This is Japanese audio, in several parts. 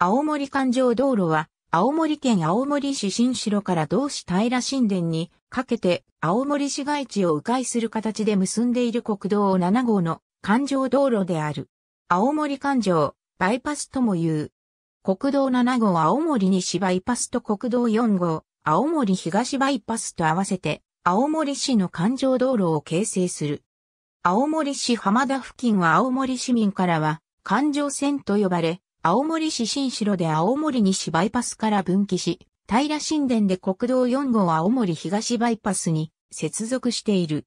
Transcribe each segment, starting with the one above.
青森環状道路は、青森県青森市新城から同市平新田にかけて青森市街地を迂回する形で結んでいる国道7号の環状道路である。青森環状、バイパスとも言う。国道7号青森西バイパスと国道4号、青森東バイパスと合わせて、青森市の環状道路を形成する。青森市浜田付近は青森市民からは、環状線と呼ばれ、青森市新城で青森西バイパスから分岐し、平新田で国道4号青森東バイパスに接続している。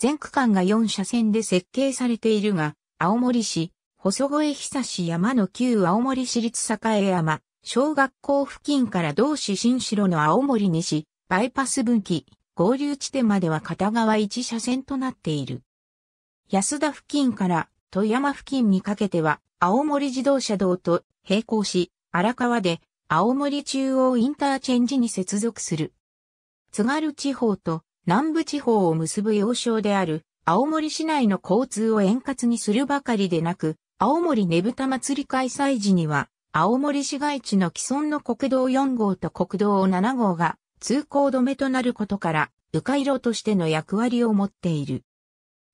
全区間が4車線で設計されているが、青森市、細越久志山の旧青森市立栄山、小学校付近から同市新城の青森西、バイパス分岐、合流地点までは片側1車線となっている。安田付近から富山付近にかけては、青森自動車道と並行し、荒川で青森中央インターチェンジに接続する。津軽地方と南部地方を結ぶ要衝である青森市内の交通を円滑にするばかりでなく、青森ねぶた祭り開催時には、青森市街地の既存の国道4号と国道7号が通行止めとなることから、迂回路としての役割を持っている。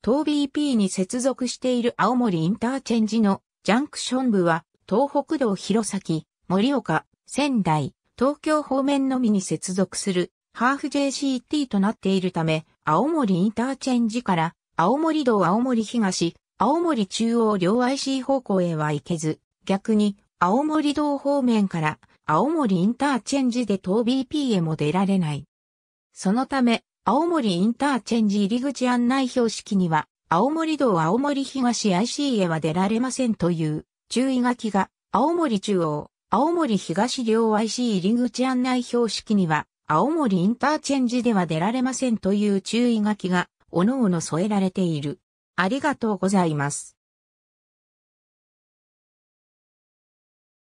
東 BP に接続している青森インターチェンジのジャンクション部は、東北道弘前、盛岡、仙台、東京方面のみに接続するハーフ JCT となっているため、青森インターチェンジから青森道青森東、青森中央両 IC 方向へは行けず、逆に青森道方面から青森インターチェンジで東 BP へも出られない。そのため、青森インターチェンジ入り口案内標識には、青森道青森東 IC へは出られませんという注意書きが、青森中央、青森東両 IC 入り口案内標識には、青森インターチェンジでは出られませんという注意書きが、おのおの添えられている。ありがとうございます。